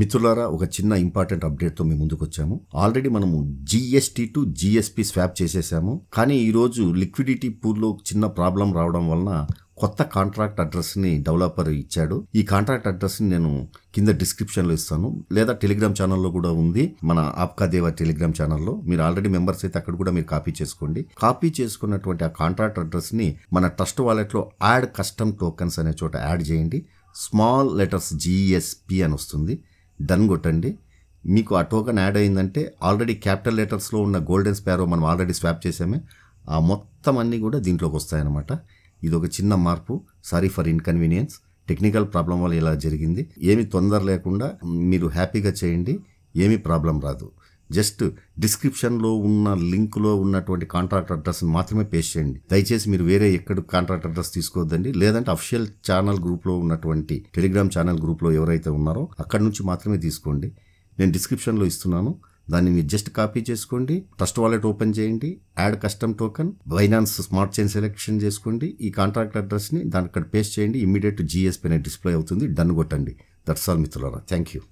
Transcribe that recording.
మిత్రులారా ఒక చిన్న ఇంపార్టెంట్ అప్డేట్తో మేము ముందుకు వచ్చాము ఆల్రెడీ మనము జిఎస్టీ టు జిఎస్పి స్వాప్ చేసేసాము కానీ ఈరోజు లిక్విడిటీ పూల్లో చిన్న ప్రాబ్లం రావడం వలన కొత్త కాంట్రాక్ట్ అడ్రస్ని డెవలపర్ ఇచ్చాడు ఈ కాంట్రాక్ట్ అడ్రస్ని నేను కింద డిస్క్రిప్షన్లో ఇస్తాను లేదా టెలిగ్రామ్ ఛానల్లో కూడా ఉంది మన ఆప్కా దేవ టెలిగ్రామ్ ఛానల్లో మీరు ఆల్రెడీ మెంబర్స్ అయితే అక్కడ కూడా మీరు కాపీ చేసుకోండి కాపీ చేసుకున్నటువంటి ఆ కాంట్రాక్ట్ అడ్రస్ని మన ట్రస్ట్ వాలెట్లో యాడ్ కస్టమ్ టోకన్స్ అనే చోట యాడ్ చేయండి స్మాల్ లెటర్స్ జిఎస్పి అని వస్తుంది డన్ కొట్టండి మీకు ఆ టోకన్ యాడ్ అయిందంటే ఆల్రెడీ క్యాపిటల్ లెటర్స్లో ఉన్న గోల్డెన్ స్పారో మనం ఆల్రెడీ స్వాప్ చేసామే ఆ మొత్తం అన్నీ కూడా దీంట్లోకి వస్తాయన్నమాట ఇది ఒక చిన్న మార్పు sorry for inconvenience technical problem వల్ల ఇలా జరిగింది ఏమి తొందర లేకుండా మీరు హ్యాపీగా చేయండి ఏమీ ప్రాబ్లం రాదు జస్ట్ డిస్క్రిప్షన్లో ఉన్న లింక్లో ఉన్నటువంటి కాంట్రాక్ట్ అడ్రస్ని మాత్రమే పేస్ట్ చేయండి దయచేసి మీరు వేరే ఎక్కడ కాంట్రాక్ట్ అడ్రస్ తీసుకోవద్దండి లేదంటే అఫిషియల్ ఛానల్ గ్రూప్లో ఉన్నటువంటి టెలిగ్రామ్ ఛానల్ గ్రూప్లో ఎవరైతే ఉన్నారో అక్కడి నుంచి మాత్రమే తీసుకోండి నేను డిస్క్రిప్షన్లో ఇస్తున్నాను దాన్ని మీరు జస్ట్ కాపీ చేసుకోండి ట్రస్ట్ వాలెట్ ఓపెన్ చేయండి add custom token Binance smart chain selection చేసుకోండి ఈ కాంట్రాక్ట్ అడ్రస్ని దాని అక్కడ పేస్ట్ చేయండి ఇమీడియట్ జిఎస్ అనేది డిస్ప్లే అవుతుంది డన్ కొట్టండి దట్స్ ఆల్ మిత్రులారా థ్యాంక్ యూ